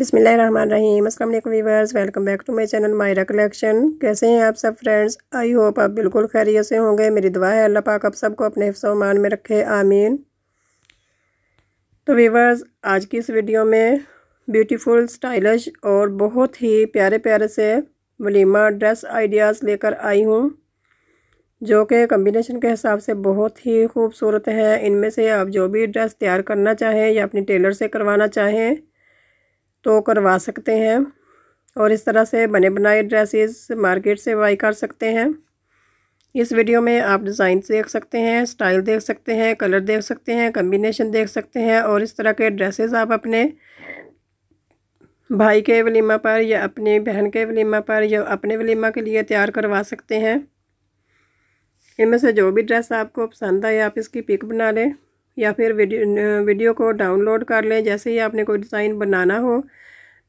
बिसमीम असल viewers welcome back to my channel Myra collection कैसे हैं आप सब फ्रेंड्स आई होप आप बिल्कुल खैरियत से होंगे मेरी दुआ है अल्लाह पाक आप सबको अपने हिफ्समान में रखे आमीन तो वीवर्स आज की इस वीडियो में ब्यूटीफुल स्टाइलिश और बहुत ही प्यारे प्यारे से वलीमा ड्रेस आइडियाज़ लेकर आई हूँ जो कि कम्बिनेशन के हिसाब से बहुत ही खूबसूरत हैं इनमें से आप जो भी ड्रेस तैयार करना चाहें या अपनी टेलर से करवाना चाहें तो करवा सकते हैं और इस तरह से बने बनाए ड्रेसेस मार्केट से बाई कर सकते हैं इस वीडियो में आप डिज़ाइन देख सकते हैं स्टाइल देख सकते हैं कलर देख सकते हैं कम्बिनेशन देख सकते हैं और इस तरह के ड्रेसेस आप अपने भाई के वलीमा पर या अपनी बहन के वलीमा पर या अपने वलीमा के लिए तैयार करवा सकते हैं इनमें से जो भी ड्रेस आपको पसंद आए आप इसकी पिक बना लें या फिर वीडियो वीडियो को डाउनलोड कर लें जैसे ही आपने कोई डिज़ाइन बनाना हो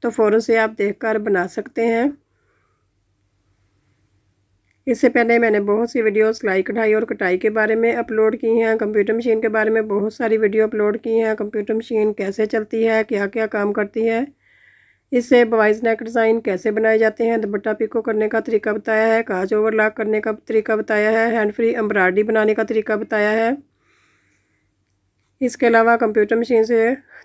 तो फ़ौर से आप देख कर बना सकते हैं इससे पहले मैंने बहुत सी वीडियो सिलाई कढ़ाई और कटाई के बारे में अपलोड की हैं कंप्यूटर मशीन के बारे में बहुत सारी वीडियो अपलोड की हैं कंप्यूटर मशीन कैसे चलती है क्या क्या काम करती है इससे बवाइज नेक डिज़ाइन कैसे बनाए जाते हैं दुपट्टा पिको करने का तरीका बताया है काज ओवरलॉक करने का तरीका बताया है हैंड फ्री एम्ब्रॉयडरी बनाने का तरीका बताया है इसके अलावा कंप्यूटर मशीन से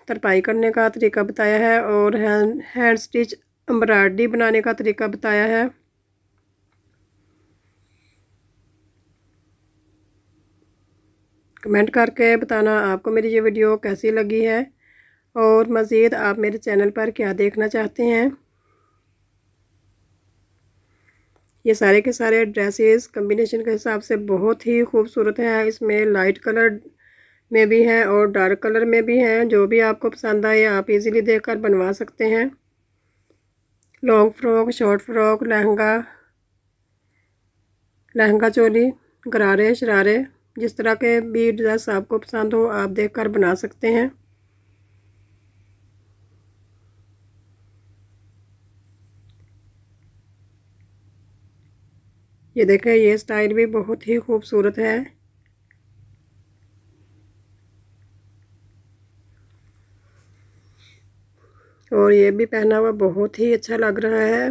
तरपाई करने का तरीका बताया है और हैंड स्टिच एम्ब्रॉयडरी बनाने का तरीका बताया है कमेंट करके बताना आपको मेरी ये वीडियो कैसी लगी है और मज़ीद आप मेरे चैनल पर क्या देखना चाहते हैं ये सारे के सारे ड्रेसेस कम्बिनेशन के हिसाब से बहुत ही खूबसूरत हैं इसमें लाइट कलर में भी हैं और डार्क कलर में भी हैं जो भी आपको पसंद आए आप इजीली देखकर बनवा सकते हैं long frock short frock lehenga lehenga choli गरारे शरारे जिस तरह के भी ड्रेस आपको पसंद हो आप देखकर बना सकते हैं ये देखें ये स्टाइल भी बहुत ही खूबसूरत है और ये भी पहना हुआ बहुत ही अच्छा लग रहा है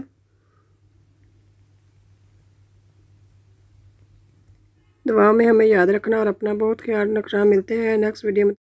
दुआ में हमें याद रखना और अपना बहुत ख्याल रखना मिलते हैं नेक्स्ट वीडियो में